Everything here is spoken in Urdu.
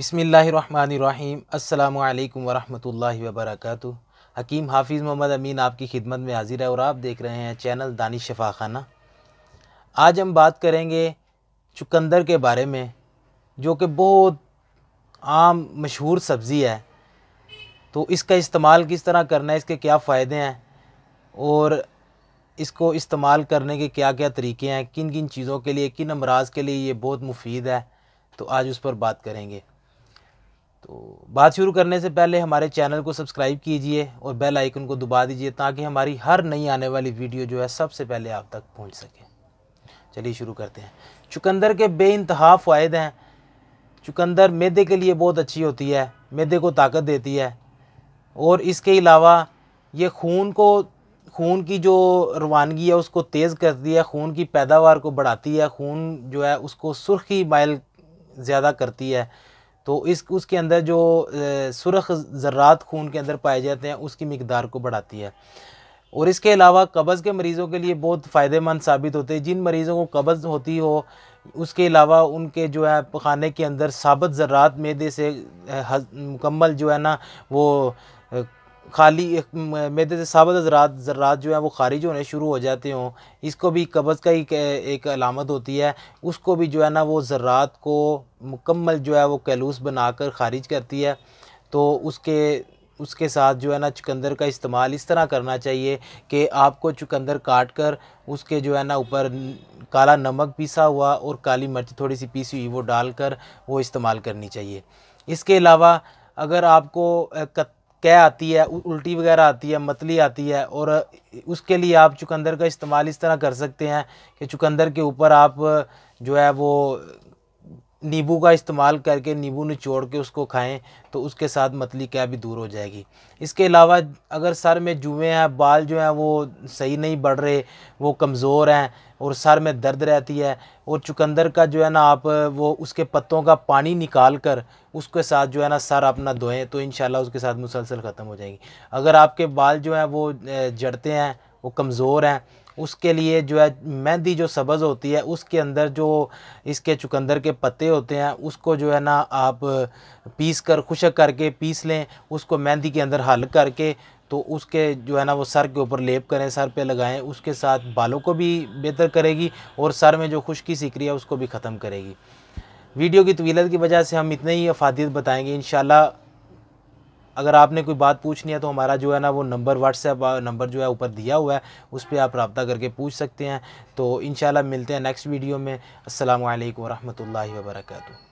بسم اللہ الرحمن الرحیم السلام علیکم ورحمۃ اللہ وبرکاتہ حکیم حافظ محمد امین آپ کی خدمت میں حاضر ہے اور آپ دیکھ رہے ہیں چینل دانش خانہ آج ہم بات کریں گے چکندر کے بارے میں جو کہ بہت عام مشہور سبزی ہے تو اس کا استعمال کس طرح کرنا ہے اس کے کیا فائدے ہیں اور اس کو استعمال کرنے کے کیا کیا طریقے ہیں کن کن چیزوں کے لیے کن امراض کے لیے یہ بہت مفید ہے تو آج اس پر بات کریں گے تو بات شروع کرنے سے پہلے ہمارے چینل کو سبسکرائب کیجئے اور بیل آئیکن کو دبا دیجئے تاکہ ہماری ہر نئی آنے والی ویڈیو جو ہے سب سے پہلے آپ تک پہنچ سکے چلیے شروع کرتے ہیں چکندر کے بے انتہا فوائد ہیں چکندر میدے کے لیے بہت اچھی ہوتی ہے میدے کو طاقت دیتی ہے اور اس کے علاوہ یہ خون کو خون کی جو روانگی ہے اس کو تیز کرتی ہے خون کی پیداوار کو بڑھاتی ہے خون جو ہے اس کو سرخی مائل زیادہ کرتی ہے تو اس اس کے اندر جو سرخ ذرات خون کے اندر پائے جاتے ہیں اس کی مقدار کو بڑھاتی ہے اور اس کے علاوہ قبض کے مریضوں کے لیے بہت فائدہ مند ثابت ہوتے ہیں جن مریضوں کو قبض ہوتی ہو اس کے علاوہ ان کے جو ہے پخانے کے اندر ثابت ذرات میدے سے مکمل جو ہے نا وہ خالی میدے سے ثابت ذرات ذرات جو ہیں وہ خارج ہونے شروع ہو جاتے ہوں اس کو بھی قبض کا ہی ایک علامت ہوتی ہے اس کو بھی جو ہے نا وہ ذرات کو مکمل جو ہے وہ کیلوس بنا کر خارج کرتی ہے تو اس کے اس کے ساتھ جو ہے نا چکندر کا استعمال اس طرح کرنا چاہیے کہ آپ کو چکندر کاٹ کر اس کے جو ہے نا اوپر کالا نمک پیسا ہوا اور کالی مرچ تھوڑی سی پیسی ہوئی وہ ڈال کر وہ استعمال کرنی چاہیے اس کے علاوہ اگر آپ کو کہہ آتی ہے الٹی وغیرہ آتی ہے متلی آتی ہے اور اس کے لیے آپ چکندر کا استعمال اس طرح کر سکتے ہیں کہ چکندر کے اوپر آپ جو ہے وہ نیبو کا استعمال کر کے نیبو نے چوڑ کے اس کو کھائیں تو اس کے ساتھ متلی کیا بھی دور ہو جائے گی اس کے علاوہ اگر سر میں جوئے ہیں بال جو ہیں وہ صحیح نہیں بڑھ رہے وہ کمزور ہیں اور سر میں درد رہتی ہے اور چکندر کا جو ہے نا آپ وہ اس کے پتوں کا پانی نکال کر اس کے ساتھ جو ہے نا سر اپنا دھوئیں تو انشاءاللہ اس کے ساتھ مسلسل ختم ہو جائیں گی اگر آپ کے بال جو ہیں وہ جڑتے ہیں وہ کمزور ہیں اس کے لیے جو ہے مہندی جو سبز ہوتی ہے اس کے اندر جو اس کے چکندر کے پتے ہوتے ہیں اس کو جو ہے نا آپ پیس کر خشک کر کے پیس لیں اس کو مہندی کے اندر حل کر کے تو اس کے جو ہے نا وہ سر کے اوپر لیپ کریں سر پہ لگائیں اس کے ساتھ بالوں کو بھی بہتر کرے گی اور سر میں جو خشکی سیکری ہے اس کو بھی ختم کرے گی ویڈیو کی طویلت کی وجہ سے ہم اتنے ہی افادیت بتائیں گے انشاءاللہ اگر آپ نے کوئی بات پوچھ ہے تو ہمارا جو ہے نا وہ نمبر واٹس ایپ نمبر جو ہے اوپر دیا ہوا ہے اس پہ آپ رابطہ کر کے پوچھ سکتے ہیں تو انشاءاللہ ملتے ہیں نیکسٹ ویڈیو میں السلام علیکم ورحمۃ اللہ وبرکاتہ